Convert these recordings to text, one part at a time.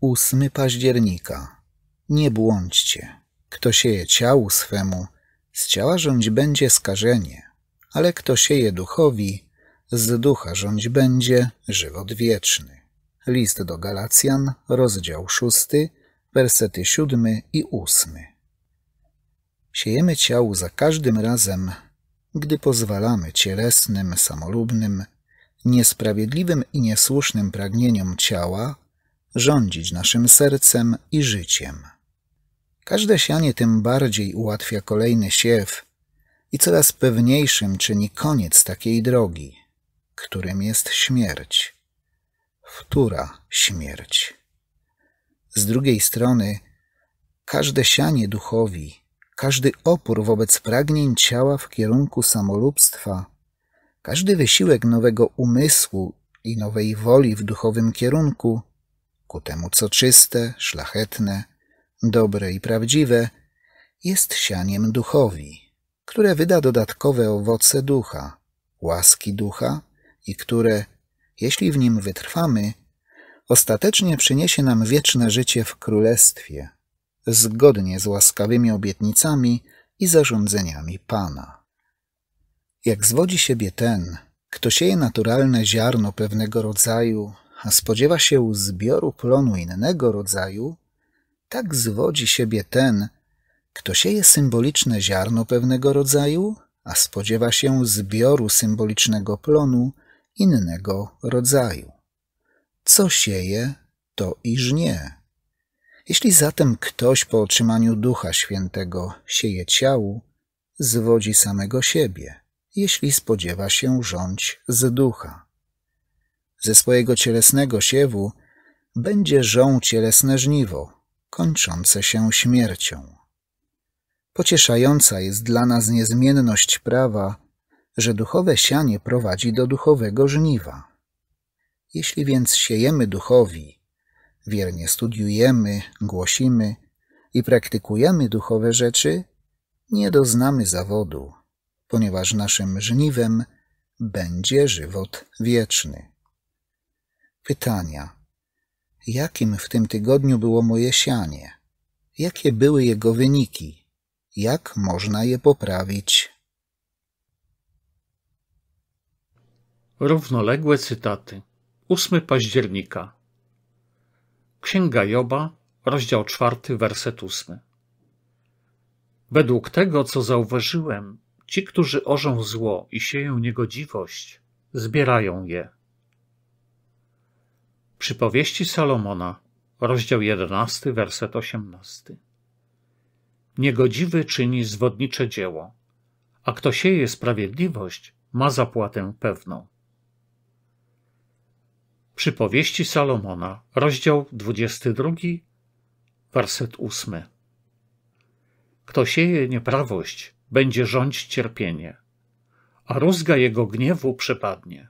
8 października. Nie błądźcie. Kto sieje ciału swemu, z ciała rządź będzie skażenie, ale kto sieje duchowi, z ducha rządź będzie żywot wieczny. List do Galacjan, rozdział 6, wersety 7 i 8. Siejemy ciału za każdym razem, gdy pozwalamy cielesnym, samolubnym, niesprawiedliwym i niesłusznym pragnieniom ciała rządzić naszym sercem i życiem. Każde sianie tym bardziej ułatwia kolejny siew i coraz pewniejszym czyni koniec takiej drogi, którym jest śmierć. Wtóra śmierć. Z drugiej strony, każde sianie duchowi, każdy opór wobec pragnień ciała w kierunku samolubstwa, każdy wysiłek nowego umysłu i nowej woli w duchowym kierunku – ku temu, co czyste, szlachetne, dobre i prawdziwe, jest sianiem duchowi, które wyda dodatkowe owoce ducha, łaski ducha i które, jeśli w nim wytrwamy, ostatecznie przyniesie nam wieczne życie w Królestwie, zgodnie z łaskawymi obietnicami i zarządzeniami Pana. Jak zwodzi siebie ten, kto sieje naturalne ziarno pewnego rodzaju a spodziewa się zbioru plonu innego rodzaju, tak zwodzi siebie ten, kto sieje symboliczne ziarno pewnego rodzaju, a spodziewa się zbioru symbolicznego plonu innego rodzaju. Co sieje, to i żnie. Jeśli zatem ktoś po otrzymaniu Ducha Świętego sieje ciału, zwodzi samego siebie, jeśli spodziewa się rządź z Ducha. Ze swojego cielesnego siewu będzie żął cielesne żniwo, kończące się śmiercią. Pocieszająca jest dla nas niezmienność prawa, że duchowe sianie prowadzi do duchowego żniwa. Jeśli więc siejemy duchowi, wiernie studiujemy, głosimy i praktykujemy duchowe rzeczy, nie doznamy zawodu, ponieważ naszym żniwem będzie żywot wieczny. Pytania. Jakim w tym tygodniu było moje sianie? Jakie były jego wyniki? Jak można je poprawić? Równoległe cytaty. 8 października. Księga Joba, rozdział 4, werset 8. Według tego, co zauważyłem, ci, którzy orzą zło i sieją niegodziwość, zbierają je. Przypowieści Salomona, rozdział 11, werset 18. Niegodziwy czyni zwodnicze dzieło, a kto sieje sprawiedliwość, ma zapłatę pewną. Przypowieści Salomona, rozdział 22, werset 8. Kto sieje nieprawość, będzie rządź cierpienie, a rózga jego gniewu przepadnie.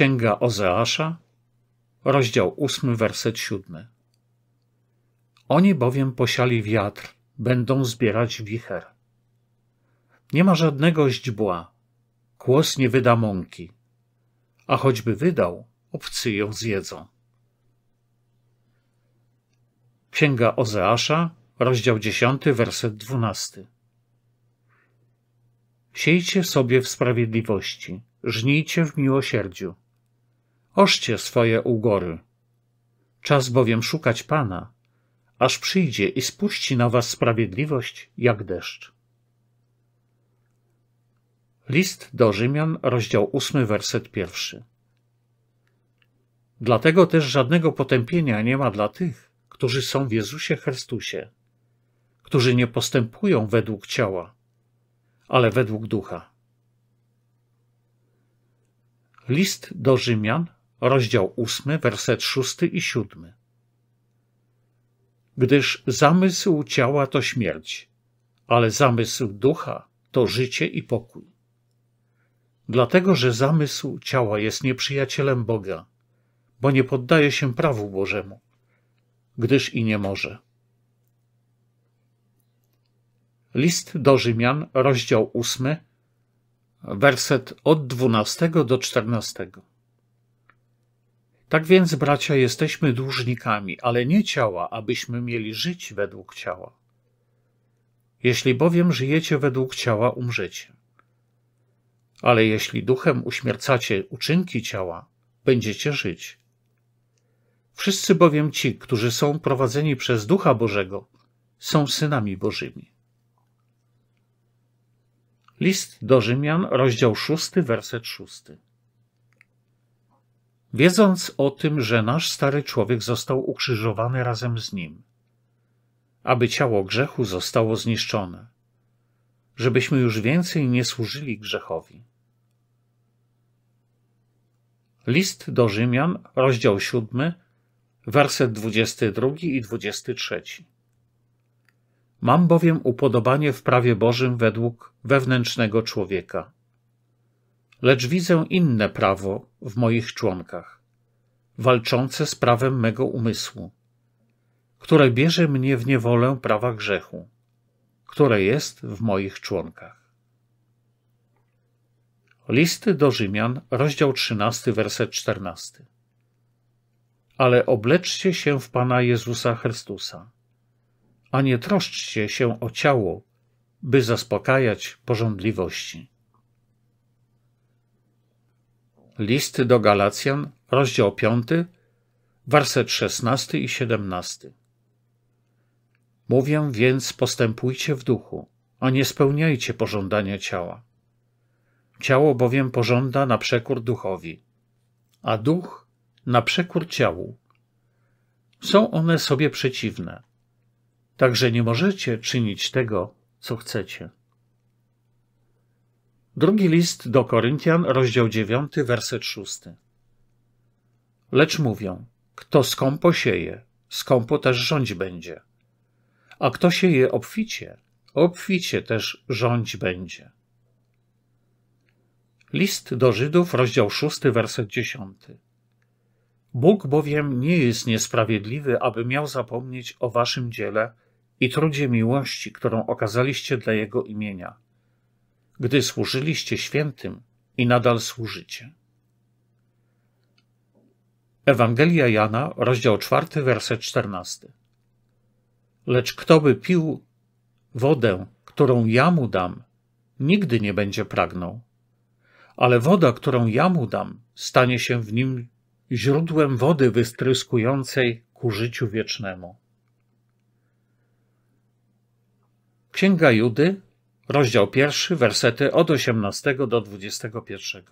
Księga Ozeasza, rozdział 8, werset 7. Oni bowiem posiali wiatr, będą zbierać wicher. Nie ma żadnego źdźbła, kłos nie wyda mąki, a choćby wydał, obcy ją zjedzą. Księga Ozeasza, rozdział 10, werset 12. Siejcie sobie w sprawiedliwości, żnijcie w miłosierdziu, oszcie swoje ugory. Czas bowiem szukać Pana, aż przyjdzie i spuści na was sprawiedliwość jak deszcz. List do Rzymian, rozdział ósmy werset pierwszy. Dlatego też żadnego potępienia nie ma dla tych, którzy są w Jezusie Chrystusie, którzy nie postępują według ciała, ale według ducha. List do Rzymian, rozdział 8, werset 6 i 7. Gdyż zamysł ciała to śmierć, ale zamysł ducha to życie i pokój. Dlatego, że zamysł ciała jest nieprzyjacielem Boga, bo nie poddaje się prawu Bożemu, gdyż i nie może. List do Rzymian, rozdział 8, werset od 12 do 14. Tak więc, bracia, jesteśmy dłużnikami, ale nie ciała, abyśmy mieli żyć według ciała. Jeśli bowiem żyjecie według ciała, umrzecie. Ale jeśli duchem uśmiercacie uczynki ciała, będziecie żyć. Wszyscy bowiem ci, którzy są prowadzeni przez Ducha Bożego, są synami Bożymi. List do Rzymian, rozdział 6, werset 6 wiedząc o tym, że nasz stary człowiek został ukrzyżowany razem z nim, aby ciało grzechu zostało zniszczone, żebyśmy już więcej nie służyli grzechowi. List do Rzymian, rozdział 7, werset 22 i 23. Mam bowiem upodobanie w prawie Bożym według wewnętrznego człowieka lecz widzę inne prawo w moich członkach, walczące z prawem mego umysłu, które bierze mnie w niewolę prawa grzechu, które jest w moich członkach. Listy do Rzymian, rozdział 13, werset 14. Ale obleczcie się w Pana Jezusa Chrystusa, a nie troszczcie się o ciało, by zaspokajać pożądliwości. List do Galacjan, rozdział 5, werset 16 i 17. Mówię więc, postępujcie w duchu, a nie spełniajcie pożądania ciała. Ciało bowiem pożąda na przekór duchowi, a duch na przekór ciału. Są one sobie przeciwne, także nie możecie czynić tego, co chcecie. Drugi list do Koryntian, rozdział 9, werset 6. Lecz mówią, kto skąpo sieje, skąpo też rządź będzie. A kto sieje obficie, obficie też rządź będzie. List do Żydów, rozdział 6, werset 10. Bóg bowiem nie jest niesprawiedliwy, aby miał zapomnieć o waszym dziele i trudzie miłości, którą okazaliście dla Jego imienia gdy służyliście świętym i nadal służycie. Ewangelia Jana, rozdział 4, werset 14. Lecz kto by pił wodę, którą ja mu dam, nigdy nie będzie pragnął. Ale woda, którą ja mu dam, stanie się w nim źródłem wody wystryskującej ku życiu wiecznemu. Księga Judy, rozdział pierwszy, wersety od 18 do 21.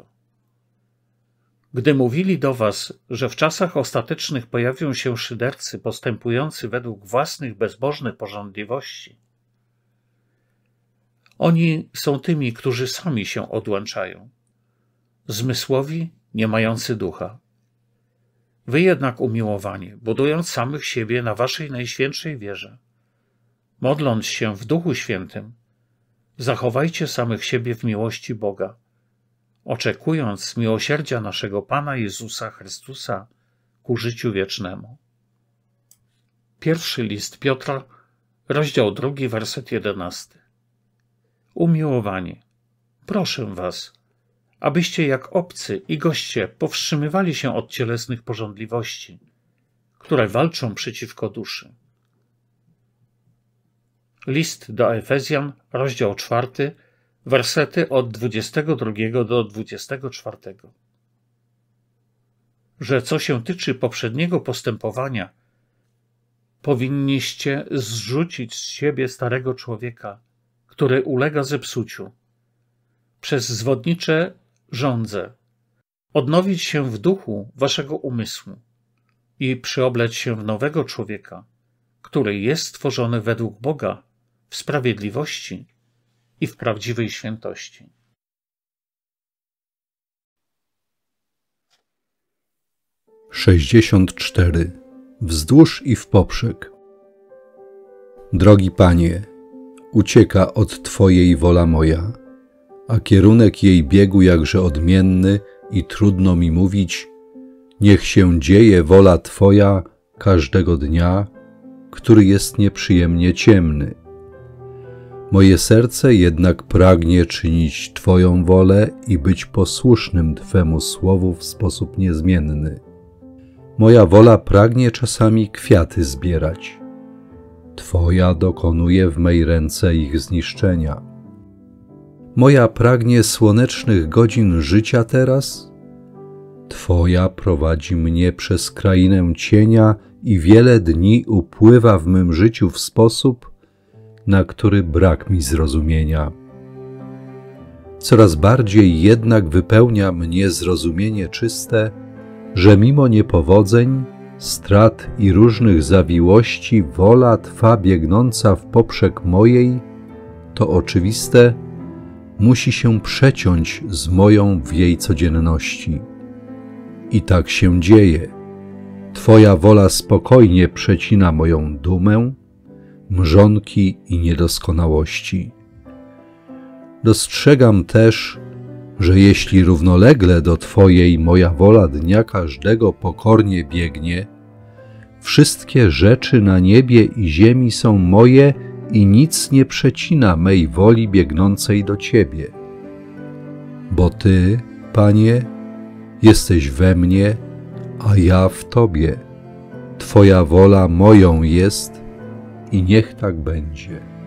Gdy mówili do was, że w czasach ostatecznych pojawią się szydercy postępujący według własnych bezbożnych porządliwości, oni są tymi, którzy sami się odłączają, zmysłowi nie mający ducha. Wy jednak umiłowanie, budując samych siebie na waszej najświętszej wierze, modląc się w Duchu Świętym, Zachowajcie samych siebie w miłości Boga, oczekując miłosierdzia naszego Pana Jezusa Chrystusa ku życiu wiecznemu. Pierwszy list Piotra, rozdział drugi, werset jedenasty. Umiłowanie. proszę was, abyście jak obcy i goście powstrzymywali się od cielesnych porządliwości, które walczą przeciwko duszy List do Efezjan, rozdział 4, wersety od 22 do 24. Że co się tyczy poprzedniego postępowania, powinniście zrzucić z siebie starego człowieka, który ulega zepsuciu, przez zwodnicze żądze, odnowić się w duchu waszego umysłu i przyobleć się w nowego człowieka, który jest stworzony według Boga w sprawiedliwości i w prawdziwej świętości. Sześćdziesiąt cztery. Wzdłuż i w poprzek. Drogi Panie, ucieka od Twojej wola moja, a kierunek jej biegu jakże odmienny i trudno mi mówić, niech się dzieje wola Twoja każdego dnia, który jest nieprzyjemnie ciemny. Moje serce jednak pragnie czynić Twoją wolę i być posłusznym Twemu słowu w sposób niezmienny. Moja wola pragnie czasami kwiaty zbierać. Twoja dokonuje w mej ręce ich zniszczenia. Moja pragnie słonecznych godzin życia teraz. Twoja prowadzi mnie przez krainę cienia i wiele dni upływa w mym życiu w sposób, na który brak mi zrozumienia. Coraz bardziej jednak wypełnia mnie zrozumienie czyste, że mimo niepowodzeń, strat i różnych zawiłości wola Twa biegnąca w poprzek mojej, to oczywiste, musi się przeciąć z moją w jej codzienności. I tak się dzieje. Twoja wola spokojnie przecina moją dumę, mrzonki i niedoskonałości. Dostrzegam też, że jeśli równolegle do Twojej moja wola dnia każdego pokornie biegnie, wszystkie rzeczy na niebie i ziemi są moje i nic nie przecina mej woli biegnącej do Ciebie. Bo Ty, Panie, jesteś we mnie, a ja w Tobie. Twoja wola moją jest, i niech tak będzie.